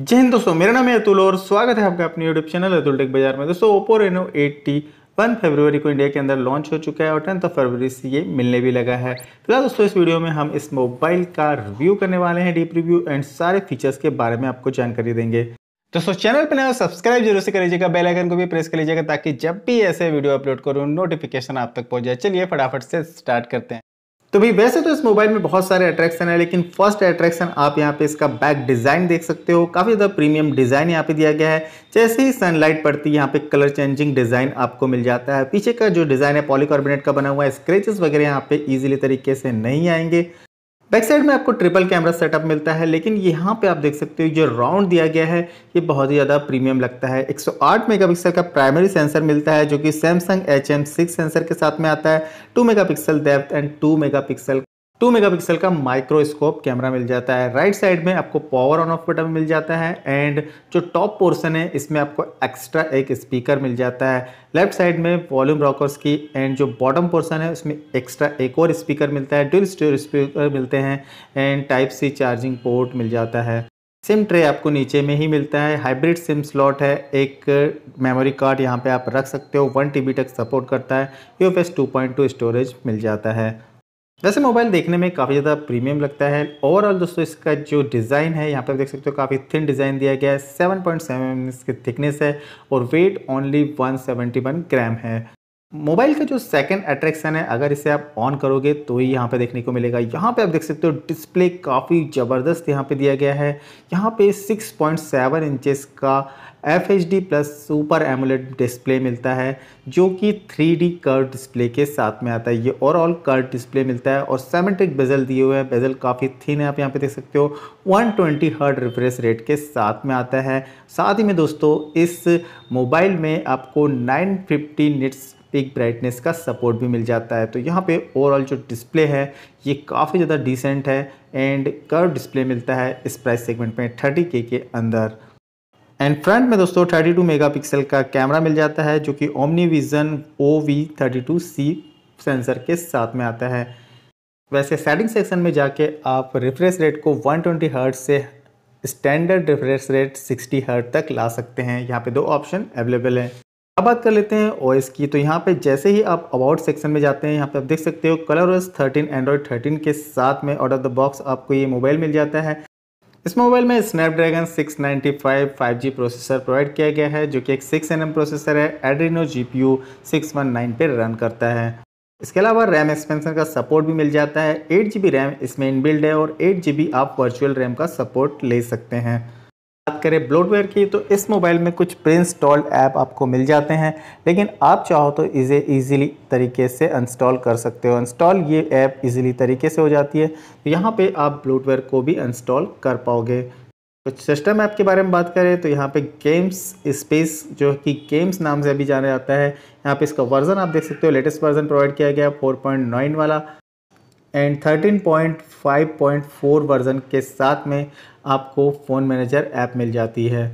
जय हिंद दोस्तों मेरा नाम है अतुल और स्वागत है आपका अपने यूट्यूब चैनल अतुल टेक बाजार में दोस्तों ओप्पो रेनो एट्टी वन फरवरी को इंडिया के अंदर लॉन्च हो चुका है और टेंथ फरवरी से ये मिलने भी लगा है फिलहाल तो दोस्तों इस वीडियो में हम इस मोबाइल का रिव्यू करने वाले हैं डीप रिव्यू एंड सारे फीचर्स के बारे में आपको जानकारी देंगे दोस्तों चैनल पर सब्सक्राइब जरूर से कर लीजिएगा बेल आइकन को भी प्रेस कर लीजिएगा ताकि जब भी ऐसे वीडियो अपलोड करूँ नोटिफिकेशन आप तक पहुंच जाए चलिए फटाफट से स्टार्ट करते हैं तो भाई वैसे तो इस मोबाइल में बहुत सारे अट्रैक्शन है लेकिन फर्स्ट अट्रैक्शन आप यहाँ पे इसका बैक डिज़ाइन देख सकते हो काफ़ी ज़्यादा प्रीमियम डिज़ाइन यहाँ पे दिया गया है जैसे ही सनलाइट पड़ती है यहाँ पे कलर चेंजिंग डिज़ाइन आपको मिल जाता है पीछे का जो डिज़ाइन है पॉलीकार्बोनेट का बना हुआ है स्क्रेचेस वगैरह यहाँ पे ईजिली तरीके से नहीं आएंगे बैक साइड में आपको ट्रिपल कैमरा सेटअप मिलता है लेकिन यहाँ पे आप देख सकते हो जो राउंड दिया गया है ये बहुत ही ज़्यादा प्रीमियम लगता है 108 मेगापिक्सल का प्राइमरी सेंसर मिलता है जो कि Samsung H M six sensor के साथ में आता है 2 megapixel depth and 2 megapixel two megapixel का माइक्रोस्कोप कैमरा मिल जाता है राइट साइड में आपको पावर ऑन ऑफ बटन मिल जाता है एंड जो टॉप पोर्शन है इसमें आपको एक्स्ट्रा एक स्पीकर मिल जाता है लेफ्ट साइड में वॉल्यूम रॉकर्स की एंड जो बॉटम पोर्शन है उसमें एक्स्ट्रा एक और स्पीकर मिलता है डिल स्टोर स्पीकर मिलते हैं and type C charging port मिल जाता है सिम ट्रे आपको नीचे में ही मिलता है हाइब्रिड सिम स्लॉट है एक मेमोरी कार्ड यहाँ पे आप रख सकते हो वन टी तक सपोर्ट करता है यू एफ स्टोरेज मिल जाता है वैसे मोबाइल देखने में काफ़ी ज़्यादा प्रीमियम लगता है ओवरऑल दोस्तों इसका जो डिज़ाइन है यहाँ पे देख सकते हो काफ़ी थिन डिज़ाइन दिया गया है 7.7 पॉइंट इसकी थिकनेस है और वेट ओनली 171 ग्राम है मोबाइल का जो सेकंड अट्रैक्शन है अगर इसे आप ऑन करोगे तो ही यहाँ पे देखने को मिलेगा यहाँ पे आप देख सकते हो डिस्प्ले काफ़ी ज़बरदस्त यहाँ पे दिया गया है यहाँ पे 6.7 इंचेस का F H D plus super AMOLED display मिलता है जो कि थ्री डी कर डिस्प्ले के साथ में आता है ये ओवरऑल कर डिस्प्ले मिलता है और सेमेट्रिक बेजल दिए हुए हैं बेजल काफ़ी थिन है आप यहाँ पे देख सकते हो 120 ट्वेंटी हर्ड रिफ्रेश रेट के साथ में आता है साथ ही में दोस्तों इस मोबाइल में आपको 950 फिफ्टी निट्स पिक ब्राइटनेस का सपोर्ट भी मिल जाता है तो यहाँ पे ओवरऑल जो डिस्प्ले है ये काफ़ी ज़्यादा डिसेंट है एंड कर्व डिस्प्ले मिलता है इस प्राइस सेगमेंट में थर्टी के के अंदर एंड फ्रंट में दोस्तों थर्टी मेगा पिक्सल का कैमरा मिल जाता है जो कि OmniVision O V thirty sensor के साथ में आता है वैसे सेटिंग सेक्शन में जाके आप रिफ्रेश रेट को 120 ट्वेंटी हर्ट से स्टैंडर्ड रिफ्रेश रेट 60 हर्ट तक ला सकते हैं यहाँ पे दो ऑप्शन अवेलेबल हैं अब बात कर लेते हैं ओएस की तो यहाँ पे जैसे ही आप अबाउट सेक्शन में जाते हैं यहाँ पे आप देख सकते हो Color OS thirteen Android thirteen के साथ में आउट ऑफ द बॉक्स आपको ये मोबाइल मिल जाता है इस मोबाइल में स्नैपड्रैगन 695 5G प्रोसेसर प्रोवाइड किया गया है जो कि एक 6 एनएम प्रोसेसर है एड्रीनो जीपीयू 619 पे रन करता है इसके अलावा रैम एक्सपेंशन का सपोर्ट भी मिल जाता है एट जी रैम इसमें इनबिल्ड है और एट जी आप वर्चुअल रैम का सपोर्ट ले सकते हैं बात करें ब्लोडवेयर की तो इस मोबाइल में कुछ प्री इंस्टॉल्ड ऐप आपको मिल जाते हैं लेकिन आप चाहो तो इसे इजीली तरीके से इंस्टॉल कर सकते हो इंस्टॉल ये ऐप इजीली तरीके से हो जाती है तो यहाँ पे आप ब्लोडवेयर को भी इंस्टॉल कर पाओगे कुछ सिस्टम ऐप के बारे में बात करें तो यहाँ पे गेम्स स्पेस जो कि गेम्स नाम से अभी जाना जाता है यहाँ पे इसका वर्जन आप देख सकते हो लेटेस्ट वर्जन प्रोवाइड किया गया नाइन वाला एंड फोर वर्जन के साथ में आपको फ़ोन मैनेजर ऐप मिल जाती है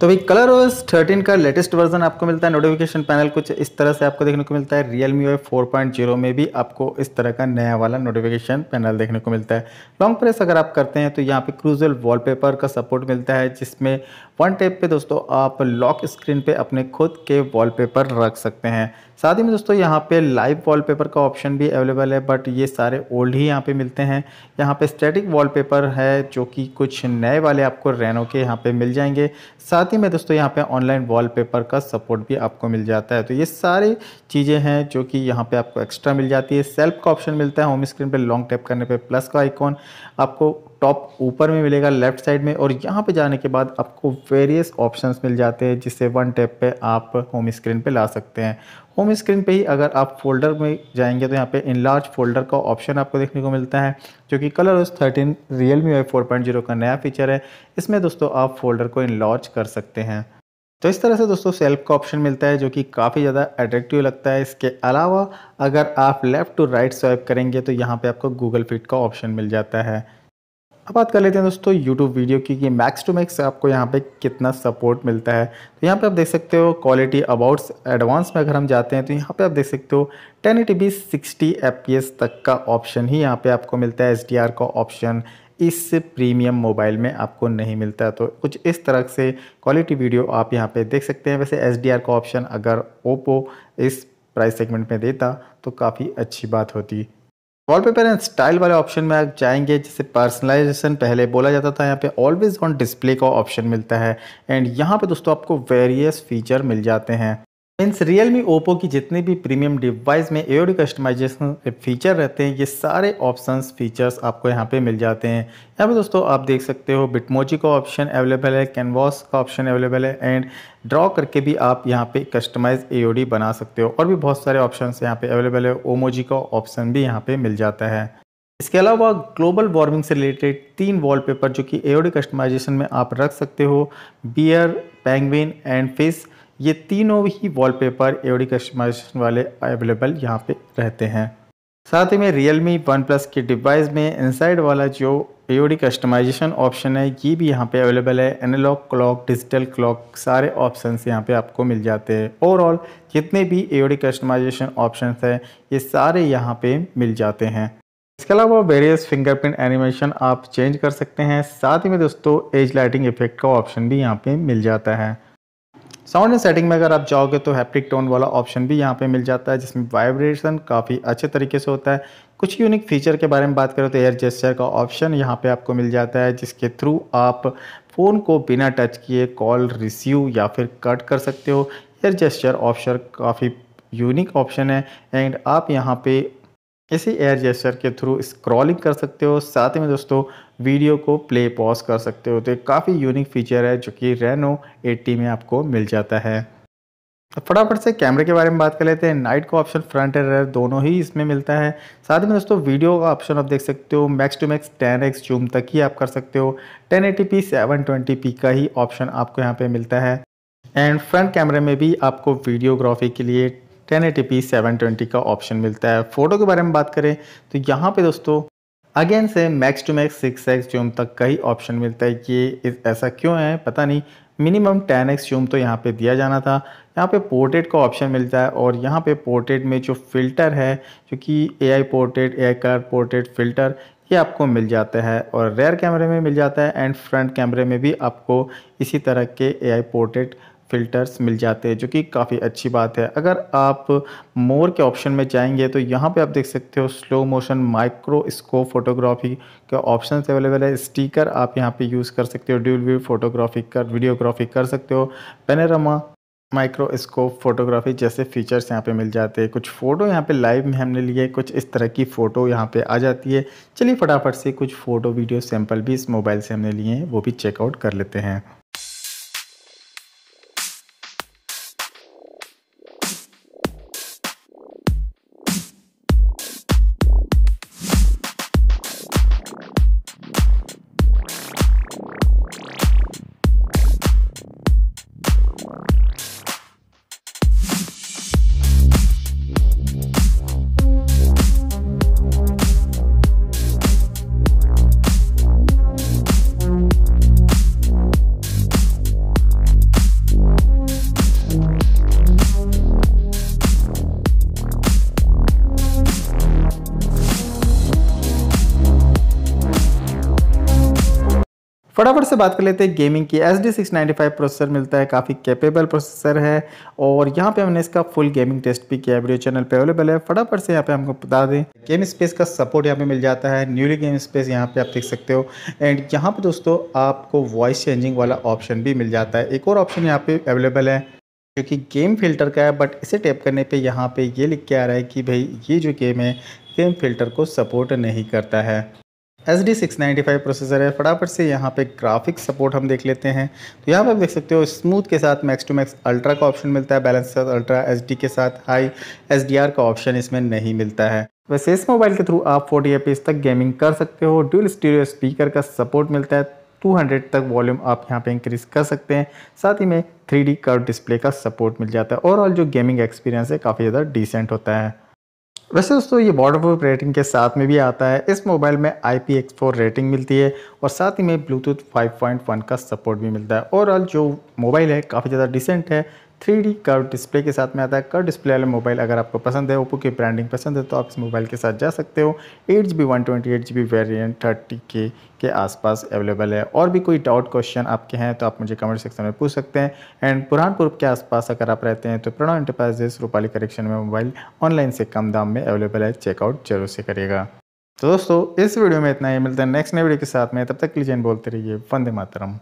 तो भाई कलर ओएस 13 का लेटेस्ट वर्जन आपको मिलता है नोटिफिकेशन पैनल कुछ इस तरह से आपको देखने को मिलता है Realme four point zero में भी आपको इस तरह का नया वाला नोटिफिकेशन पैनल देखने को मिलता है लॉन्ग प्रेस अगर आप करते हैं तो यहाँ पे क्रूजल वॉलपेपर का सपोर्ट मिलता है जिसमें वन टेप पे दोस्तों आप लॉक स्क्रीन पे अपने खुद के वॉलपेपर रख सकते हैं साथ ही में दोस्तों यहाँ पे लाइव वॉलपेपर का ऑप्शन भी अवेलेबल है बट ये सारे ओल्ड ही यहाँ पे मिलते हैं यहाँ पे स्टैटिक वॉलपेपर है जो कि कुछ नए वाले आपको रेनो के यहाँ पे मिल जाएंगे साथ ही में दोस्तों यहाँ पे ऑनलाइन वॉलपेपर का सपोर्ट भी आपको मिल जाता है तो ये सारी चीज़ें हैं जो कि यहाँ पर आपको एक्स्ट्रा मिल जाती है सेल्फ का ऑप्शन मिलता है होम स्क्रीन पर लॉन्ग टैप करने पर प्लस का आइकॉन आपको टॉप ऊपर में मिलेगा लेफ्ट साइड में और यहाँ पे जाने के बाद आपको वेरियस ऑप्शंस मिल जाते हैं जिससे वन टैप पे आप होम स्क्रीन पे ला सकते हैं होम स्क्रीन पे ही अगर आप फोल्डर में जाएंगे तो यहाँ पे इनलार्ज फोल्डर का ऑप्शन आपको देखने को मिलता है जो कि Color OS thirteen Realme four point zero का नया फीचर है इसमें दोस्तों आप फोल्डर को इनलार्ज कर सकते हैं तो इस तरह से दोस्तों सेल्फ का ऑप्शन मिलता है जो कि काफ़ी ज़्यादा अट्रैक्टिव लगता है इसके अलावा अगर आप लेफ़्ट टू राइट स्वाइप करेंगे तो यहाँ पे आपको गूगल फिट का ऑप्शन मिल जाता है अब बात कर लेते हैं दोस्तों यूट्यूब वीडियो की कि मैक्स टू मैक्स आपको यहाँ पे कितना सपोर्ट मिलता है तो यहाँ पे आप देख सकते हो क्वालिटी अबाउट्स एडवांस में अगर हम जाते हैं तो यहाँ पे आप देख सकते हो टेन एटी बी सिक्सटी तक का ऑप्शन ही यहाँ पे आपको मिलता है HDR का ऑप्शन इस प्रीमियम मोबाइल में आपको नहीं मिलता तो कुछ इस तरह से क्वालिटी वीडियो आप यहाँ पर देख सकते हैं वैसे एच का ऑप्शन अगर ओप्पो इस प्राइस सेगमेंट में देता तो काफ़ी अच्छी बात होती वॉलपेपर एंड स्टाइल वाले ऑप्शन में आप जाएंगे जैसे पर्सनलाइजेशन पहले बोला जाता था यहाँ पे ऑलवेज ऑन डिस्प्ले का ऑप्शन मिलता है एंड यहाँ पे दोस्तों आपको वेरियस फीचर मिल जाते हैं मीन्स रियलमी ओप्पो की जितने भी प्रीमियम डिवाइस में ओडी कस्टमाइजेशन फीचर रहते हैं ये सारे ऑप्शंस फीचर्स आपको यहाँ पे मिल जाते हैं यहाँ पे दोस्तों आप देख सकते हो बिटमोजी का ऑप्शन अवेलेबल है कैनवास का ऑप्शन अवेलेबल है एंड ड्रॉ करके भी आप यहाँ पे कस्टमाइज ओडी बना सकते हो और भी बहुत सारे ऑप्शन यहाँ पे अवेलेबल है ओमोजी का ऑप्शन भी यहाँ पे मिल जाता है इसके अलावा ग्लोबल वार्मिंग से रिलेटेड तीन वॉलपेपर जो कि ओडी कस्टमाइजेशन में आप रख सकते हो बियर पैंगविन एंड फिश ये तीनों ही वॉलपेपर एवडी कस्टमाइजेशन वाले अवेलेबल यहाँ पे रहते हैं साथ ही में रियल मी वन प्लस के डिवाइस में इनसाइड वाला जो एओडी कस्टमाइजेशन ऑप्शन है ये भी यहाँ पे अवेलेबल है एनालॉग क्लॉक डिजिटल क्लॉक सारे ऑप्शन यहाँ पे आपको मिल जाते हैं ओवरऑल जितने भी एओडी कस्टमाइजेशन ऑप्शन हैं ये सारे यहाँ पे मिल जाते हैं इसके अलावा वेरियस फिंगरप्रिंट एनिमेशन आप चेंज कर सकते हैं साथ ही में दोस्तों एज लाइटिंग इफेक्ट का ऑप्शन भी यहाँ पे मिल जाता है साउंड एंड सेटिंग में अगर आप जाओगे तो हैप्टिक टोन वाला ऑप्शन भी यहाँ पे मिल जाता है जिसमें वाइब्रेशन काफ़ी अच्छे तरीके से होता है कुछ यूनिक फीचर के बारे में बात करें तो एयर जेस्चर का ऑप्शन यहाँ पे आपको मिल जाता है जिसके थ्रू आप फ़ोन को बिना टच किए कॉल रिसीव या फिर कट कर सकते हो एयर जेस्चर ऑप्शन काफ़ी यूनिक ऑप्शन है एंड आप यहाँ पर इसी एयर जेस्चर के थ्रू स्क्रॉलिंग कर सकते हो साथ में दोस्तों वीडियो को प्ले पॉज कर सकते हो तो काफ़ी यूनिक फीचर है जो कि रेनो 80 में आपको मिल जाता है तो फटाफट से कैमरे के बारे में बात कर लेते हैं नाइट का ऑप्शन फ्रंट एंड रेयर दोनों ही इसमें मिलता है साथ में दोस्तों वीडियो का ऑप्शन आप देख सकते हो max to max 10x zoom तक ही आप कर सकते हो 1080p 720p का ही ऑप्शन आपको यहाँ पे मिलता है एंड फ्रंट कैमरे में भी आपको वीडियोग्राफी के लिए 1080p 720 का ऑप्शन मिलता है फ़ोटो के बारे में बात करें तो यहाँ पे दोस्तों अगेन से max to max six X zoom तक का ही ऑप्शन मिलता है कि ऐसा क्यों है पता नहीं मिनिमम टेन एक्स जूम तो यहाँ पे दिया जाना था यहाँ पे पोर्ट्रेट का ऑप्शन मिलता है और यहाँ पे पोर्ट्रेट में जो फ़िल्टर है जो कि A I portrait A I car portrait filter ये आपको मिल जाता है और रेयर कैमरे में मिल जाता है एंड फ्रंट कैमरे में भी आपको इसी तरह के ए आई पोर्ट्रेट फ़िल्टर्स मिल जाते हैं जो कि काफ़ी अच्छी बात है अगर आप मोर के ऑप्शन में जाएंगे तो यहाँ पे आप देख सकते हो slow motion microscope photography के ऑप्शन अवेलेबल है स्टिकर आप यहाँ पे यूज़ कर सकते हो ड्यूल व्यू फोटोग्राफी कर वीडियोग्राफी कर सकते हो पेनेरामा माइक्रोस्कोप फोटोग्राफी जैसे फीचर्स यहाँ पे मिल जाते हैं कुछ फ़ोटो यहाँ पे लाइव में हमने लिए कुछ इस तरह की फ़ोटो यहाँ पे आ जाती है चलिए फटाफट से कुछ फ़ोटो वीडियो सैंपल भी इस मोबाइल से हमने लिए हैं वो भी चेकआउट कर लेते हैं फटाफट से बात कर लेते हैं गेमिंग की S D six ninety five processor मिलता है काफ़ी कैपेबल प्रोसेसर है और यहाँ पे हमने इसका फुल गेमिंग टेस्ट भी किया वीडियो चैनल पे अवेलेबल है फटाफट से यहाँ पे हमको बता दें गेम स्पेस का सपोर्ट यहाँ पे मिल जाता है न्यूली गेम स्पेस यहाँ पे आप देख सकते हो एंड यहाँ पे दोस्तों आपको वॉइस चेंजिंग वाला ऑप्शन भी मिल जाता है एक और ऑप्शन यहाँ पे अवेलेबल है जो कि गेम फिल्टर का है बट इसे टैप करने पर यहाँ पर ये लिख के आ रहा है कि भाई ये जो गेम है गेम फिल्टर को सपोर्ट नहीं करता है S D six ninety five processor है फटाफट से यहाँ पे ग्राफिक्स सपोर्ट हम देख लेते हैं तो यहाँ पर आप देख सकते हो स्मूथ के साथ मैक्स टू मैक्स अल्ट्रा का ऑप्शन मिलता है बैलेंस साथ अल्ट्रा एच डी के साथ हाई एस डी आर का ऑप्शन इसमें नहीं मिलता है वैसे इस मोबाइल के थ्रू आप फोर्टी एफ तक गेमिंग कर सकते हो ड्यूल स्टीरियो स्पीकर का सपोर्ट मिलता है 200 तक वॉल्यूम आप यहाँ पे इंक्रीज कर सकते हैं साथ ही में थ्री डी कर्व डिस्प्ले का सपोर्ट मिल जाता है ओवरऑल जो गेमिंग एक्सपीरियंस है काफ़ी ज़्यादा डिसेंट होता है वैसे दोस्तों ये बॉर्डर प्रूफ रेटिंग के साथ में भी आता है इस मोबाइल में आई पी रेटिंग मिलती है और साथ ही में ब्लूटूथ 5.1 का सपोर्ट भी मिलता है ओवरऑल जो मोबाइल है काफ़ी ज़्यादा डिसेंट है थ्री कर्व डिस्प्ले के साथ में आता है कर्व डिस्प्ले वाला मोबाइल अगर आपको पसंद है ओप्पो की ब्रांडिंग पसंद है तो आप इस मोबाइल के साथ जा सकते हो eight G B one twenty eight G B variant thirty K के आसपास अवेलेबल है और भी कोई डाउट क्वेश्चन आपके हैं तो आप मुझे कमेंट सेक्शन में पूछ सकते हैं एंड पुरानपुर के आसपास अगर आप रहते हैं तो प्रणव इंटरप्राइजेस रूपाली कलेक्शन में मोबाइल ऑनलाइन से कम दाम में अवेलेबल है चेकआउट जरूर से करिएगा तो दोस्तों इस वीडियो में इतना ही मिलता है नेक्स्ट नए वीडियो के साथ में तब तक लीजिए बोलते रहिए वंदे मातरम